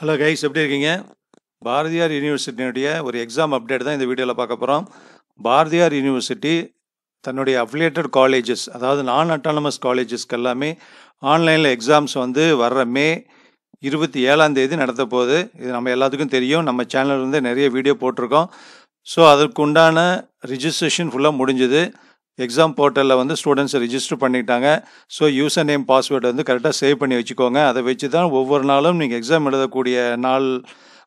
hello guys எப்படி இருக்கீங்க பாரதியார் யூனிவர்சிட்டியினுடைய ஒரு எக்ஸாம் அப்டேட் தான் இந்த வீடியோவில் பார்க்க போகிறோம் பாரதியார் யூனிவர்சிட்டி தன்னுடைய அஃபிலியேட்டட் காலேஜஸ் அதாவது நான் அட்டானமஸ் காலேஜஸ்க்கு எல்லாமே ஆன்லைனில் எக்ஸாம்ஸ் வந்து வர்ற மே இருபத்தி ஏழாம் தேதி நடத்த போகுது இது நம்ம எல்லாத்துக்கும் தெரியும் நம்ம சேனல் வந்து நிறைய வீடியோ போட்டிருக்கோம் ஸோ அதற்குண்டான ரிஜிஸ்ட்ரேஷன் ஃபுல்லாக முடிஞ்சுது எக்ஸாம் போர்ட்டலில் வந்து ஸ்டூடெண்ட்ஸை ரிஜிஸ்டர் பண்ணிட்டாங்க ஸோ யூசர் நேம் பாஸ்வேர்டு வந்து கரெக்டாக சேவ் பண்ணி வச்சுக்கோங்க அதை வச்சு தான் ஒவ்வொரு நாளும் நீங்கள் எக்ஸாம் எழுதக்கூடிய நாள்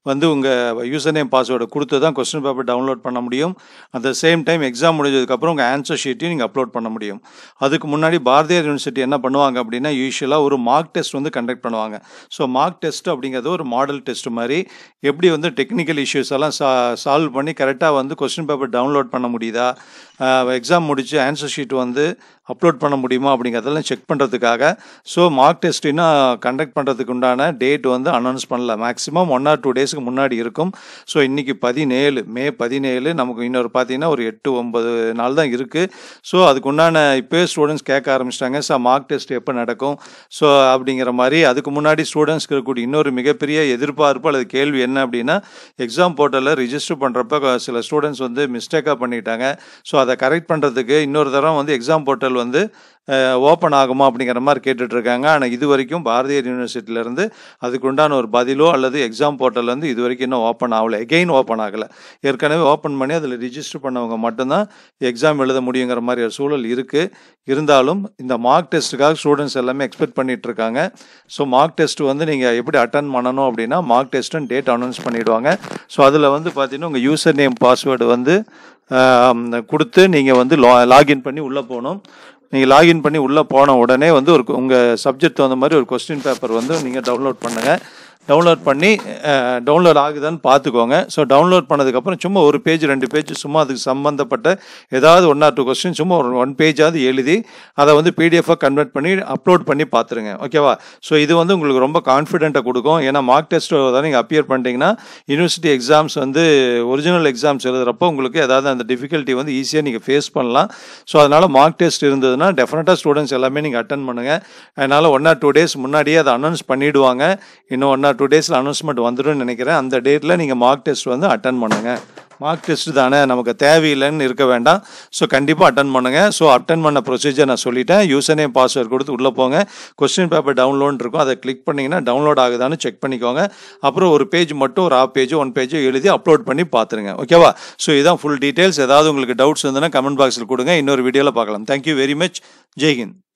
வந்து உங்கள் யூசர் நேம் பாஸ்வேர்டை கொடுத்து தான் கொஸ்டின் பேப்பர் டவுன்லோட் பண்ண முடியும் at the same time exam முடிஞ்சதுக்கப்புறம் உங்கள் ஆன்சர் ஷீட்டையும் நீங்கள் அப்லோட் பண்ண முடியும் அதுக்கு முன்னாடி பாரதியார் யூனிவர்சிட்டி என்ன பண்ணுவாங்க அப்படின்னா யூஸ்வலாக ஒரு மார்க் டெஸ்ட் வந்து கண்டக்ட் பண்ணுவாங்க ஸோ மார்க் டெஸ்ட் அப்படிங்கிறது ஒரு மாடல் டெஸ்ட் மாதிரி எப்படி வந்து டெக்னிக்கல் இஷ்யூஸ் எல்லாம் சா சால்வ் பண்ணி கரெக்டாக வந்து கொஸ்டின் பேப்பர் டவுன்லோட் பண்ண முடியுதா எக்ஸாம் முடித்து ஆன்சர் ஷீட் வந்து அப்லோட் பண்ண முடியுமா அப்படிங்கிறதெல்லாம் செக் பண்ணுறதுக்காக ஸோ மார்க் டெஸ்ட்டுன்னா கண்டக்ட் பண்ணுறதுக்கு உண்டான டேட் வந்து அனௌன்ஸ் பண்ணல மேக்ஸிமம் ஒன் ஆர் டூ டேஸுக்கு முன்னாடி இருக்கும் ஸோ இன்றைக்கி பதினேழு மே பதினேழு நமக்கு இன்னொரு பார்த்தீங்கன்னா ஒரு எட்டு ஒம்பது நாள் தான் இருக்குது ஸோ அதுக்கு உண்டான இப்போ ஸ்டூடெண்ட்ஸ் கேட்க ஆரம்பிச்சிட்டாங்க ஸோ மார்க் டெஸ்ட் எப்போ நடக்கும் ஸோ அப்படிங்கிற மாதிரி அதுக்கு முன்னாடி ஸ்டூடெண்ட்ஸ்க்கு இருக்கக்கூடிய இன்னொரு மிகப்பெரிய எதிர்பார்ப்பு அல்லது கேள்வி என்ன அப்படின்னா எக்ஸாம் போர்ட்டலில் ரிஜிஸ்டர் பண்ணுறப்ப சில ஸ்டூடெண்ட்ஸ் வந்து மிஸ்டேக்காக பண்ணிட்டாங்க ஸோ அதை கரெக்ட் பண்ணுறதுக்கு இன்னொரு தரம் வந்து எக்ஸாம் போர்ட்டல் வந்து ஓப்பன் ஆகுமா அப்படிங்கிற மாதிரி கேட்டுட்ருக்காங்க ஆனால் இது வரைக்கும் பாரதியார் யூனிவர்சிட்டியிலேருந்து உண்டான ஒரு பதிலோ அல்லது எக்ஸாம் போர்ட்டல் வந்து இது வரைக்கும் இன்னும் ஓப்பன் ஆகலை எகெயின் ஓப்பன் ஆகலை ஏற்கனவே ஓப்பன் பண்ணி அதில் ரிஜிஸ்டர் பண்ணவங்க மட்டும்தான் எக்ஸாம் எழுத முடியுங்கிற மாதிரி ஒரு சூழல் இருக்குது இருந்தாலும் இந்த மார்க் டெஸ்ட்டுக்காக ஸ்டூடெண்ட்ஸ் எல்லாமே எக்ஸ்பெக்ட் பண்ணிகிட்ருக்காங்க ஸோ மார்க் டெஸ்ட் வந்து நீங்கள் எப்படி அட்டன் பண்ணணும் அப்படின்னா மார்க் டெஸ்ட்டுன்னு டேட் அனௌன்ஸ் பண்ணிவிடுவாங்க ஸோ அதில் வந்து பார்த்தீங்கன்னா உங்கள் யூசர் நேம் பாஸ்வேர்டு வந்து கொடுத்து நீங்கள் வந்து லா லாகின் பண்ணி உள்ளே போகணும் நீங்கள் லாகின் பண்ணி உள்ளே போன உடனே வந்து ஒரு உங்கள் சப்ஜெக்ட் தகுந்த மாதிரி ஒரு கொஸ்டின் பேப்பர் வந்து நீங்கள் டவுன்லோட் பண்ணுங்கள் டவுன்லோட் பண்ணி டவுன்லோட் ஆகுதான்னு பார்த்துக்கோங்க ஸோ டவுன்லோட் பண்ணதுக்கப்புறம் சும்மா ஒரு பேஜ் ரெண்டு பேஜ் சும்மா அதுக்கு சம்மந்தப்பட்ட ஏதாவது ஒன் ஆர் டூ கொஸ்டின் சும்மா ஒரு ஒன் பேஜாவது எழுதி அதை வந்து பிடிஎஃபாக கன்வெர்ட் பண்ணி அப்லோட் பண்ணி பார்த்துருங்க ஓகேவா ஸோ இது வந்து உங்களுக்கு ரொம்ப கான்ஃபிடென்ட்டை கொடுக்கும் ஏன்னா மார்க் டெஸ்ட் தான் நீங்கள் அப்பியர் பண்ணிட்டீங்கன்னா யூனிவர்சிட்டி எக்ஸாம்ஸ் வந்து ஒரிஜினல் எக்ஸாம்ஸ் எழுதுகிறப்போ உங்களுக்கு ஏதாவது அந்த டிஃபிகல்ட்டி வந்து ஈஸியாக நீங்கள் ஃபேஸ் பண்ணலாம் ஸோ அதனால் மார்க் டெஸ்ட் இருந்ததுன்னா டெஃபினட்டாக ஸ்டூடெண்ட்ஸ் எல்லாமே நீங்கள் அட்டன் பண்ணுங்கள் அதனால் ஒன் ஆர் டூ டேஸ் முன்னாடியே அதை அனௌன்ஸ் பண்ணிவிடுவாங்க இன்னும் ஒன் ஆர் டூ டேஸில் அனௌன்ஸ்மெண்ட் வந்துடும் நினைக்கிறேன் அந்த டேட்டில் நீங்கள் மார்க் டெஸ்ட் வந்து அட்டன் பண்ணுங்கள் மார்க் டெஸ்ட் தானே நமக்கு தேவையில்லைன்னு இருக்க வேண்டாம் ஸோ கண்டிப்பாக அட்டன் பண்ணுங்கள் ஸோ அட்டன் பண்ண ப்ரொசீஜர் நான் சொல்லிட்டேன் யூசர் நேம் பாஸ்வேர்ட் கொடுத்து உள்ளே போங்க கொஸ்டின் பேப்பர் டவுன்லோட் இருக்கும் அதை கிளிக் பண்ணிங்கன்னா டவுன்லோட் ஆகுதான்னு செக் பண்ணிக்கோங்க அப்புறம் ஒரு பேஜ் மட்டும் ஒரு ஆஃப் பேஜ் ஒன் பேஜோ எழுதி அப்லோட் பண்ணி பார்த்துருங்க ஓகேவா ஸோ இதான் ஃபுல் டீட்டெயில்ஸ் ஏதாவது உங்களுக்கு டவுட்ஸ் இருந்ததுன்னா கமெண்ட் பாக்ஸில் கொடுங்க இன்னொரு வீடியோவில் பார்க்கலாம் தேங்க்யூ வெரி மச் ஜெய்ஹிந்த்